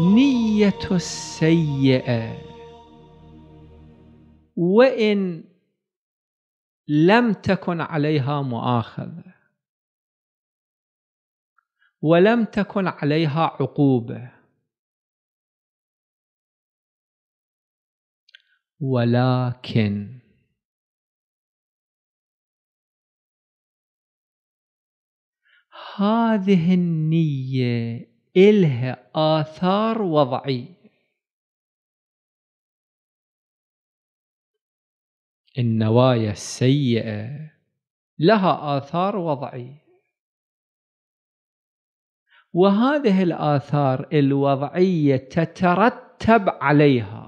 نية السيئة وإن لم تكن عليها مؤاخذة ولم تكن عليها عقوبة ولكن هذه النية إلها آثار وضعية النوايا السيئة لها آثار وضعية وهذه الآثار الوضعية تترتب عليها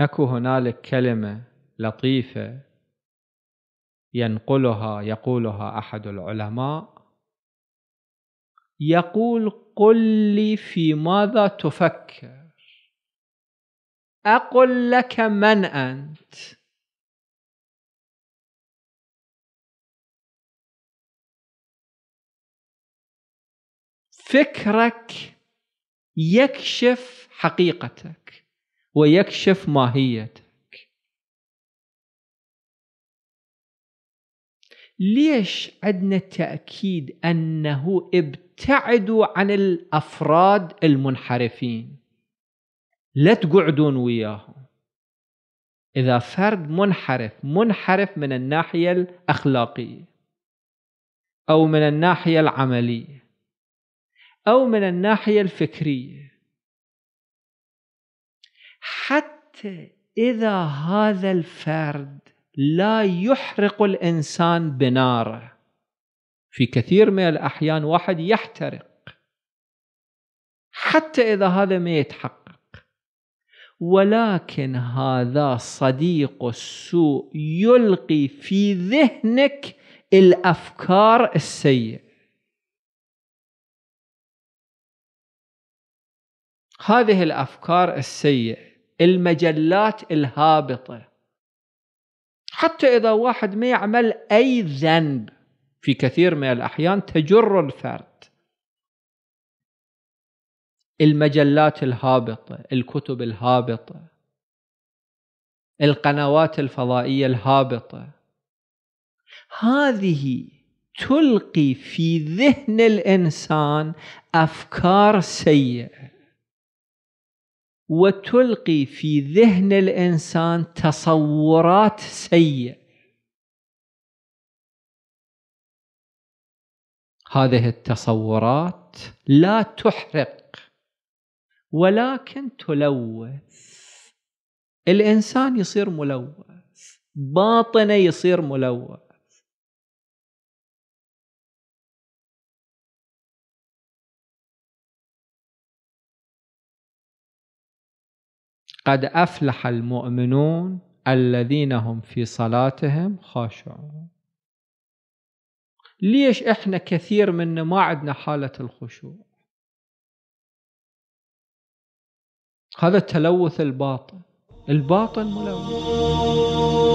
اكو هنالك كلمه لطيفه ينقلها يقولها أحد العلماء يقول قل لي في ماذا تفكر أقل لك من أنت فكرك يكشف حقيقتك ويكشف ماهيتك ليش عندنا تأكيد أنه ابتعدوا عن الأفراد المنحرفين لا تقعدون وياهم إذا فرد منحرف منحرف من الناحية الأخلاقية أو من الناحية العملية أو من الناحية الفكرية حتى إذا هذا الفرد لا يحرق الإنسان بناره في كثير من الأحيان واحد يحترق حتى إذا هذا ما يتحقق ولكن هذا صديق السوء يلقي في ذهنك الأفكار السيئة هذه الأفكار السيئة المجلات الهابطة حتى إذا واحد ما يعمل أي ذنب في كثير من الأحيان تجر الفرد المجلات الهابطة الكتب الهابطة القنوات الفضائية الهابطة هذه تلقي في ذهن الإنسان أفكار سيئة وتلقي في ذهن الانسان تصورات سيئه هذه التصورات لا تحرق ولكن تلوث الانسان يصير ملوث باطنه يصير ملوث قد أفلح المؤمنون الذين هم في صلاتهم خاشعون ليش احنا كثير منا ما عندنا حالة الخشوع هذا التلوث الباطن الباطن ملوث